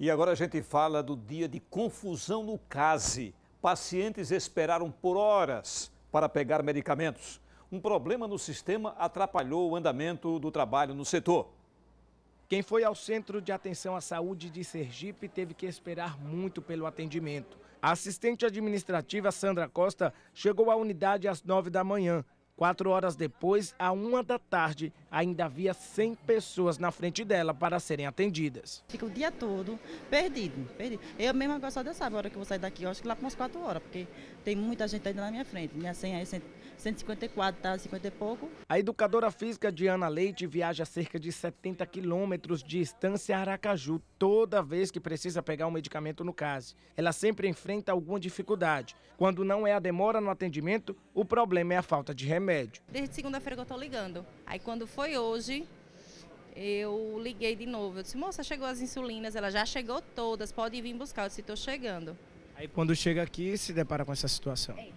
E agora a gente fala do dia de confusão no CASE. Pacientes esperaram por horas para pegar medicamentos. Um problema no sistema atrapalhou o andamento do trabalho no setor. Quem foi ao Centro de Atenção à Saúde de Sergipe teve que esperar muito pelo atendimento. A assistente administrativa Sandra Costa chegou à unidade às nove da manhã. Quatro horas depois, à uma da tarde, ainda havia 100 pessoas na frente dela para serem atendidas. Fica o dia todo perdido, perdido. Eu mesmo agora só Deus a hora que eu vou sair daqui, eu acho que lá para umas 4 horas, porque tem muita gente ainda na minha frente. Minha senha é 154, tá 50 e pouco. A educadora física Diana Leite viaja cerca de 70 quilômetros de distância a Aracaju toda vez que precisa pegar um medicamento no case. Ela sempre enfrenta alguma dificuldade. Quando não é a demora no atendimento, o problema é a falta de remédio. Desde segunda-feira que eu estou ligando. Aí quando foi hoje, eu liguei de novo. Eu disse, moça, chegou as insulinas, ela já chegou todas, pode vir buscar. Eu disse, estou chegando. Aí quando chega aqui, se depara com essa situação. É.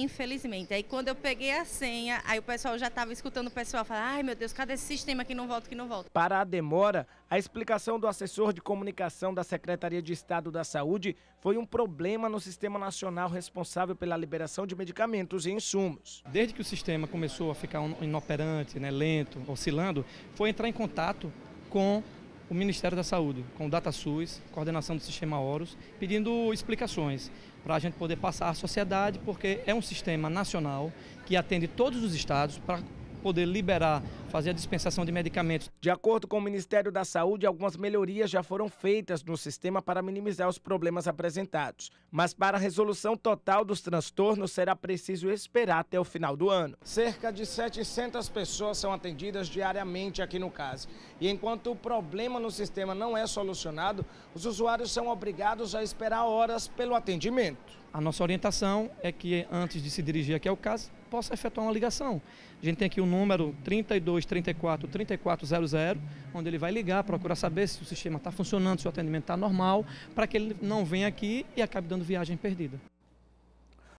Infelizmente. Aí quando eu peguei a senha, aí o pessoal já estava escutando o pessoal falar: ai meu Deus, cadê esse sistema que não volta, que não volta? Para a demora, a explicação do assessor de comunicação da Secretaria de Estado da Saúde foi um problema no Sistema Nacional responsável pela liberação de medicamentos e insumos. Desde que o sistema começou a ficar inoperante, né, lento, oscilando, foi entrar em contato com o Ministério da Saúde, com o DataSUS, coordenação do sistema Horus, pedindo explicações para a gente poder passar à sociedade, porque é um sistema nacional que atende todos os estados para poder liberar fazer a dispensação de medicamentos. De acordo com o Ministério da Saúde, algumas melhorias já foram feitas no sistema para minimizar os problemas apresentados. Mas para a resolução total dos transtornos, será preciso esperar até o final do ano. Cerca de 700 pessoas são atendidas diariamente aqui no CAS. E enquanto o problema no sistema não é solucionado, os usuários são obrigados a esperar horas pelo atendimento. A nossa orientação é que antes de se dirigir aqui ao CAS, possa efetuar uma ligação. A gente tem aqui o número 32 3234 3400, onde ele vai ligar, procurar saber se o sistema está funcionando, se o atendimento está normal, para que ele não venha aqui e acabe dando viagem perdida.